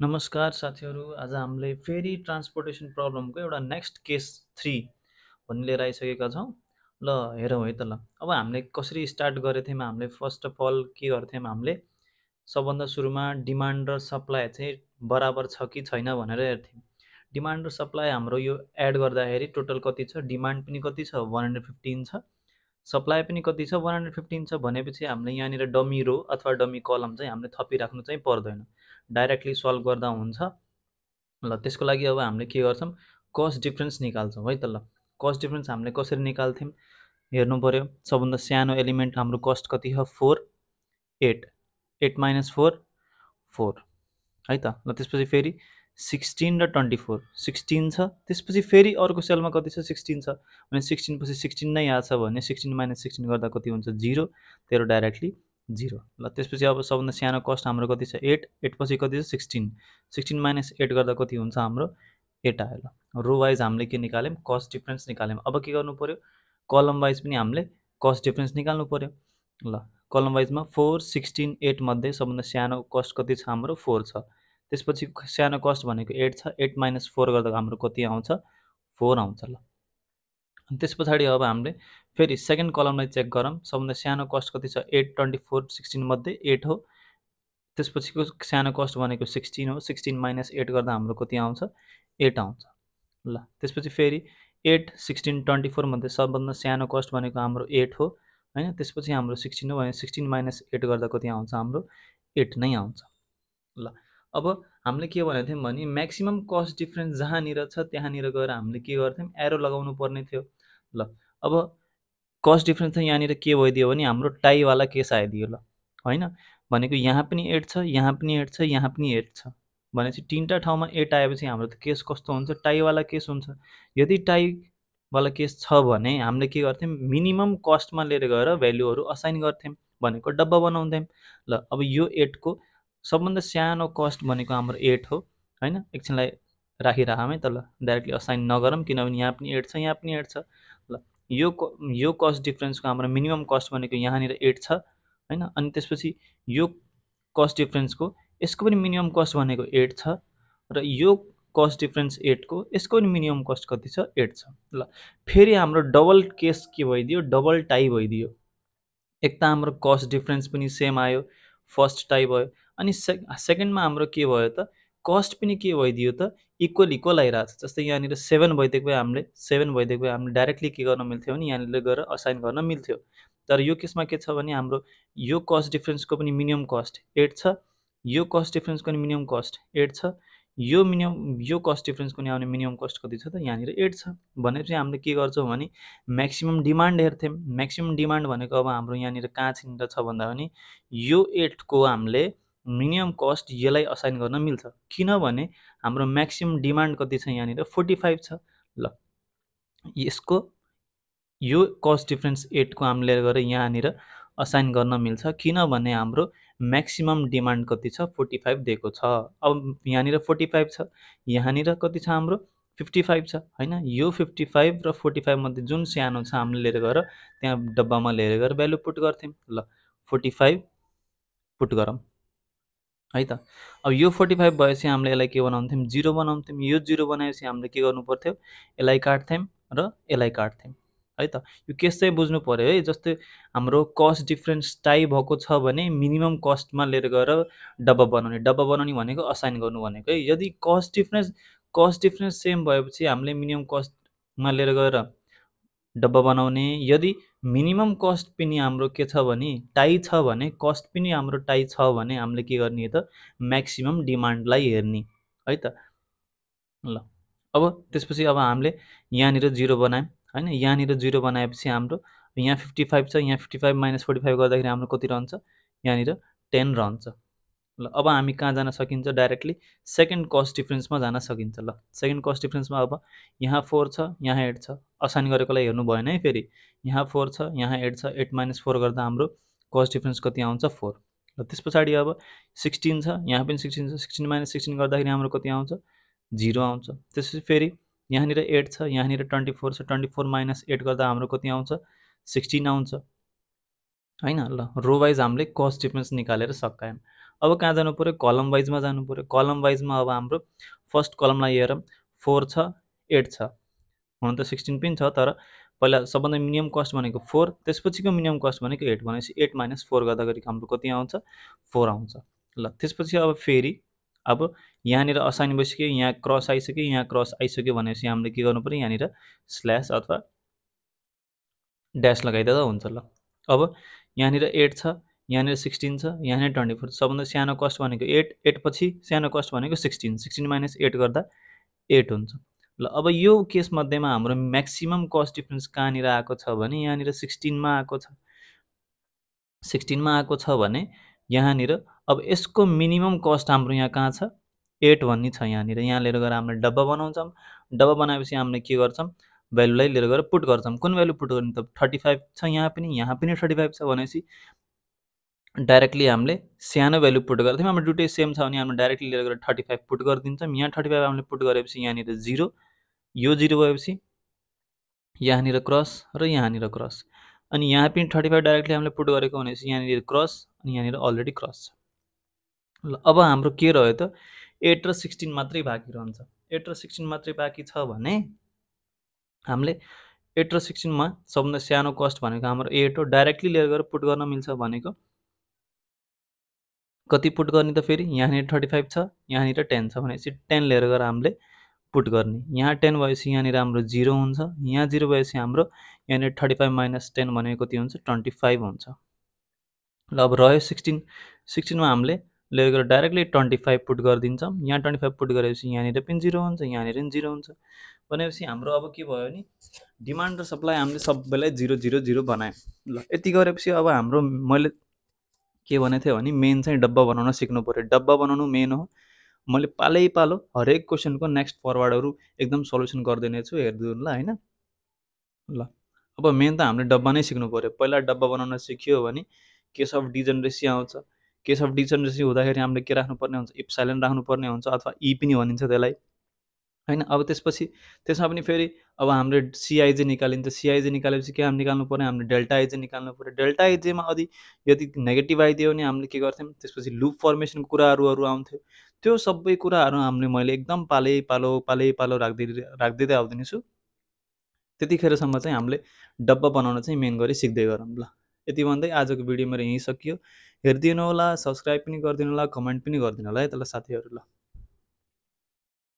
नमस्कार साथीहरू आज हामीले फेरि ट्रान्सपोर्टेसन प्रब्लमको एउटा नेक्स्ट केस थ्री भन्ने लिएर आइसकेका छौँ ल हेरौँ है त ल अब हामीले कसरी स्टार्ट गरेको थियौँ हामीले फर्स्ट अफ अल के गर्थ्यौँ हामीले सबभन्दा सुरुमा डिमान्ड र सप्लाई चाहिँ बराबर छ कि छैन भनेर हेर्थ्यौँ डिमान्ड र सप्लाई हाम्रो यो एड गर्दाखेरि टोटल कति छ डिमान्ड पनि कति छ वान हन्ड्रेड फिफ्टिन छ सप्लाई पनि कति छ वान हन्ड्रेड फिफ्टिन छ भनेपछि हामीले यहाँनिर डमी रो अथवा डमी कलम चाहिँ हामीले थपिराख्नु चाहिँ पर्दैन डाइरेक्टली सल्भ गर्दा हुन्छ ल त्यसको लागि अब हामीले के गर्छौँ कस्ट डिफ्रेन्स निकाल्छौँ है त ल कस्ट डिफ्रेन्स हामीले कसरी निकाल्थ्यौँ हेर्नु पऱ्यो सबभन्दा सानो एलिमेन्ट हाम्रो कस्ट कति छ four eight eight minus four four है त ल त्यसपछि फेरि सिक्सटिन र ट्वेन्टी फोर सिक्सटिन छ त्यसपछि फेरि अर्को सेलमा कति छ सिक्सटिन छ भने सिक्सटिन पछि सिक्सटिन नै आएको छ भने सिक्सटिन माइनस सिक्सटिन गर्दा कति हुन्छ जिरो तेरो डाइरेक्टली जिरो ल त्यसपछि अब सबभन्दा सानो कस्ट हाम्रो कति छ एट एट पछि कति छ सिक्सटिन सिक्सटिन माइनस एट गर्दा कति हुन्छ हाम्रो एट आयो ल रो वाइज हामीले के निकाल्यौँ कस्ट डिफ्रेन्स निकाल्यौँ अब के गर्नु पऱ्यो कलम वाइज पनि हामीले कस्ट डिफ्रेन्स निकाल्नु पऱ्यो ल कलम वाइजमा फोर सिक्सटिन एटमध्ये सबभन्दा सानो कस्ट कति छ हाम्रो फोर छ त्यसपछि सानो कस्ट भनेको एट छ एट माइनस फोर गर्दा हाम्रो कति आउँछ फोर आउँछ ल अनि त्यस पछाडि अब हामीले फेरि सेकेन्ड कलमलाई चेक गरौँ सबभन्दा सानो कस्ट कति छ एट ट्वेन्टी फोर मध्ये एट हो त्यसपछिको सानो कस्ट भनेको सिक्सटिन हो सिक्सटिन माइनस एट गर्दा हाम्रो कति आउँछ एट आउँछ ल त्यसपछि फेरि एट सिक्सटिन ट्वेन्टी फोरमध्ये सबभन्दा सानो कस्ट भनेको हाम्रो एट हो होइन त्यसपछि हाम्रो सिक्सटिन हो भने सिक्सटिन माइनस एट गर्दा कति आउँछ हाम्रो एट नै आउँछ ल अब हामीले के भनेको थियौँ भने म्याक्सिमम् कस्ट डिफ्रेन्स जहाँनिर छ त्यहाँनिर गएर हामीले के गर्थ्यौँ एरो लगाउनु पर्ने थियो ल अब कस्ट डिफ्रेन्स चाहिँ यहाँनिर के भइदियो भने हाम्रो टाईवाला केस आइदियो ल होइन भनेको यहाँ पनि एट छ यहाँ पनि एट छ यहाँ पनि एट छ भनेपछि तिनवटा ठाउँमा एट आएपछि हाम्रो त केस कस्तो हुन्छ टाईवाला केस हुन्छ यदि टाईवाला केस छ भने हामीले के गर्थ्यौँ मिनिमम कस्टमा लिएर गएर भेल्युहरू असाइन गर्थ्यौँ भनेको डब्बा बनाउँथ्यौँ ल अब यो एटको सबभन्दा सानो कस्ट भनेको हाम्रो एट हो होइन एकछिनलाई राखिरहँ है त ल डाइरेक्टली असाइन नगरौँ किनभने यहाँ पनि एट छ यहाँ पनि एट छ ल यो यो कस्ट डिफ्रेन्सको हाम्रो मिनिमम कस्ट भनेको यहाँनिर एट छ होइन अनि त्यसपछि यो कस्ट डिफ्रेन्सको यसको पनि मिनिमम कस्ट भनेको एट छ र यो कस्ट डिफ्रेन्स एटको यसको पनि मिनिमम कस्ट कति छ एट छ ल फेरि हाम्रो डबल केस के भइदियो डबल टाई भइदियो एक त हाम्रो कस्ट डिफ्रेन्स पनि सेम आयो फर्स्ट टाइप भयो अनि से सेकेन्डमा हाम्रो के भयो त कस्ट पनि के भइदियो त इक्वल इक्वल आइरहेको छ जस्तै यहाँनिर सेभेन भइदिएको भए हामीले सेभेन भइदिएको भए हामीले डाइरेक्टली के गर्न मिल्थ्यो भने यहाँनिर गएर असाइन गर्न मिल्थ्यो तर यो केसमा के छ भने हाम्रो यो कस्ट डिफ्रेन्सको पनि मिनिमम कस्ट एट छ यो कस्ट डिफ्रेन्सको पनि मिनिमम कस्ट एट छ यो मिनिमम यो कस्ट डिफ्रेन्स कुनै आउने मिनिमम कस्ट कति छ त यहाँनिर एट छ भनेपछि हामीले के गर्छौँ भने म्याक्सिमम् डिमान्ड हेर्थ्यौँ म्याक्सिमम् डिमान्ड भनेको अब हाम्रो यहाँनिर कहाँ कहाँनिर छ भन्दा पनि यो एटको हामीले मिनिमम कस्ट यसलाई असाइन गर्न मिल्छ किनभने हाम्रो म्याक्सिमम् डिमान्ड कति छ यहाँनिर फोर्टी फाइभ छ ल यसको यो कस्ट डिफ्रेन्स एटको हामीले गरेर यहाँनिर असाइन गर्न मिल्छ किनभने हाम्रो म्याक्सिमम् डिमान्ड कति छ फोर्टी फाइभ दिएको छ अब यहाँनिर फोर्टी फाइभ छ यहाँनिर कति छ हाम्रो फिफ्टी फाइभ छ होइन यो फिफ्टी फाइभ र फोर्टी फाइभमध्ये जुन सानो छ हामीले लिएर गएर त्यहाँ डब्बामा लिएर गएर भ्यालु पुट गर्थ्यौँ ल फोर्टी फाइभ पुट गरौँ है त अब यो फोर्टी फाइभ भएपछि हामीले यसलाई के बनाउँथ्यौँ जिरो बनाउँथ्यौँ यो जिरो बनाएपछि हामीले के गर्नु पर्थ्यो यसलाई काट्थ्यौँ र यसलाई काट्थ्यौँ है त यो केस चाहिँ बुझ्नु पऱ्यो है जस्तै हाम्रो कस्ट डिफ्रेन्स टाई भएको छ भने मिनिमम कस्टमा लिएर गएर डब्बा बनाउने डब्बा बनाउने भनेको असाइन गर्नु भनेको है यदि cost difference cost difference same भएपछि हामीले मिनिमम कस्टमा लिएर गएर डब्बा बनाउने यदि मिनिमम कस्ट पनि हाम्रो के छ भने टाई छ भने कस्ट पनि हाम्रो टाई छ भने हामीले के गर्ने त म्याक्सिमम् डिमान्डलाई हेर्ने है त ल अब त्यसपछि अब हामीले यहाँनिर जिरो बनायौँ होइन यहाँनिर जिरो बनाएपछि हाम्रो यहाँ फिफ्टी फाइभ छ यहाँ fifty five minus forty five गर्दाखेरि हाम्रो कति रहन्छ यहाँनिर टेन रहन्छ ल अब हामी कहाँ जान सकिन्छ डाइरेक्टली सेकेन्ड कस्ट डिफ्रेन्समा जान सकिन्छ ल सेकेन्ड कस्ट डिफ्रेन्समा अब यहाँ फोर छ यहाँ एट छ असाइन गरेकोलाई हेर्नु भएन है फेरि यहाँ फोर छ यहाँ एट छ एट माइनस फोर गर्दा हाम्रो कस्ट डिफ्रेन्स कति आउँछ फोर र त्यस पछाडि अब सिक्सटिन छ यहाँ पनि सिक्सटिन छ सिक्सटिन माइनस सिक्सटिन गर्दाखेरि हाम्रो कति आउँछ जिरो आउँछ त्यसपछि फेरि यहाँनिर एट छ यहाँनिर ट्वेन्टी फोर छ ट्वेन्टी फोर माइनस एट गर्दा हाम्रो कति आउँछ सिक्सटिन आउँछ होइन ल रो वाइज हामीले कस्ट डिफरेन्स निकालेर सकायौँ अब कहाँ जानु पऱ्यो कलम वाइजमा जानु पऱ्यो कलम वाइजमा अब हाम्रो फर्स्ट कलमलाई हेरौँ फोर छ एट छ हुन त सिक्सटिन पनि छ तर पहिला सबभन्दा मिनिमम कस्ट भनेको फोर त्यसपछिको मिनिमम कस्ट भनेको एट भनेपछि एट माइनस फोर गर्दाखेरि हाम्रो कति आउँछ फोर आउँछ ल त्यसपछि अब फेरि अब यहाँनिर असाइन भइसक्यो यहाँ क्रस आइसक्यो यहाँ क्रस आइसक्यो भनेपछि हामीले के गर्नु पऱ्यो यहाँनिर स्ल्यास अथवा ड्यास लगाइदिँदा हुन्छ ल अब यहाँनिर एट छ यहाँनिर सिक्सटिन छ यहाँनिर ट्वेन्टी फोर सबभन्दा सानो कस्ट भनेको एट एट पछि सानो कस्ट भनेको सिक्सटिन सिक्सटिन माइनस एट गर्दा एट हुन्छ ल अब यो केसमध्येमा हाम्रो म्याक्सिमम् कस्ट डिफ्रेन्स कहाँनिर आएको छ भने यहाँनिर सिक्सटिनमा आएको छ सिक्सटिनमा आएको छ भने यहाँनिर अब यसको मिनिमम कस्ट हाम्रो यहाँ कहाँ छ एट भन्ने छ यहाँनिर यहाँ लिएर गएर हामीले डब्बा बनाउँछौँ डब्बा बनाएपछि हामीले के गर्छौँ भ्यालुलाई लिएर गएर पुट गर्छौँ कुन भ्यालु पुट गर्ने त थर्टी फाइभ छ यहाँ पनि यहाँ पनि थर्टी फाइभ छ भनेपछि डाइरेक्टली हामीले सानो भ्यालु पुट गर्थ्यौँ हाम्रो दुइटै सेम छ भने हामीले डाइरेक्टली लिएर गएर थर्टी फाइभ पुट गरिदिन्छौँ यहाँ थर्टी फाइभ हामीले पुट गरेपछि यहाँनिर जिरो यो जिरो भएपछि यहाँनिर क्रस र यहाँनिर क्रस अनि यहाँ पनि थर्टी फाइभ डाइरेक्टली हामीले पुट गरेको भनेपछि यहाँनिर क्रस अनि यहाँनिर अलरेडी क्रस छ ल अब हाम्रो के रह्यो त एट र सिक्सटिन मात्रै बाँकी रहन्छ एट र सिक्सटिन मात्रै बाँकी छ भने हामीले एट र सिक्सटिनमा सबभन्दा सानो कस्ट भनेको हाम्रो एट हो डाइरेक्टली लिएर गएर पुट गर्न मिल्छ भनेको कति पुट गर्ने त फेरि यहाँनिर थर्टी फाइभ छ यहाँनिर टेन छ भनेपछि टेन लिएर गएर हामीले पुट गर्ने यहाँ टेन भएपछि यहाँनिर हाम्रो जिरो हुन्छ यहाँ जिरो भएपछि हाम्रो यहाँनिर थर्टी फाइभ माइनस टेन भनेको कति हुन्छ ट्वेन्टी फाइभ हुन्छ ल अब रह्यो सिक्सटिन सिक्सटिनमा हामीले लिएर गएर डाइरेक्टली ट्वेन्टी फाइभ पुट गरिदिन्छौँ यहाँ ट्वेन्टी फाइभ पुट गरेपछि यहाँनिर पनि जिरो हुन्छ यहाँनिर पनि जिरो हुन्छ भनेपछि हाम्रो अब के भयो भने डिमान्ड र सप्लाई हामीले सबैलाई जिरो जिरो जिरो बनायौँ ल यति गरेपछि अब हाम्रो मैले के भनेको थिएँ भने मेन चाहिँ डब्बा बनाउन सिक्नु पऱ्यो डब्बा बनाउनु मेन हो मैले पालै पालो हरेक क्वेसनको नेक्स्ट फरवर्डहरू एकदम सल्युसन गरिदिनेछु हेरिदिनु ल होइन ल अब मेन त हामीले डब्बा नै सिक्नु पऱ्यो पहिला डब्बा बनाउन सिक्यो भने केस अफ डिजेनरेसी आउँछ केस अफ डिजेनरेसी हुँदाखेरि हामीले के राख्नुपर्ने हुन्छ इफ साइलेन्ट राख्नुपर्ने हुन्छ अथवा इ पनि भनिन्छ त्यसलाई होइन अब त्यसपछि त्यसमा पनि फेरि अब हाम्रो सिआइजे निकालिन्छ सिआइजे निकालेपछि के हामी निकाल्नु पर्ने हामीले डेल्टा आइजे निकाल्नु पऱ्यो डेल्टा आइजेमा अझै यदि नेगेटिभ आइदियो भने हामीले के गर्थ्यौँ त्यसपछि लुप फर्मेसनको कुराहरू आउँथ्यो त्यो सबै कुराहरू हामीले मैले एकदम पाले पालो पाले पालो राख्दै राख्दै आउँदिनेछु त्यतिखेरसम्म चाहिँ हामीले डब्बा बनाउन चाहिँ मेन गरी सिक्दै गरौँ ल यति भन्दै आजको भिडियो मेरो यहीँ सकियो हेरिदिनु होला सब्सक्राइब पनि गरिदिनु होला कमेन्ट पनि गरिदिनु होला है तल साथीहरू ल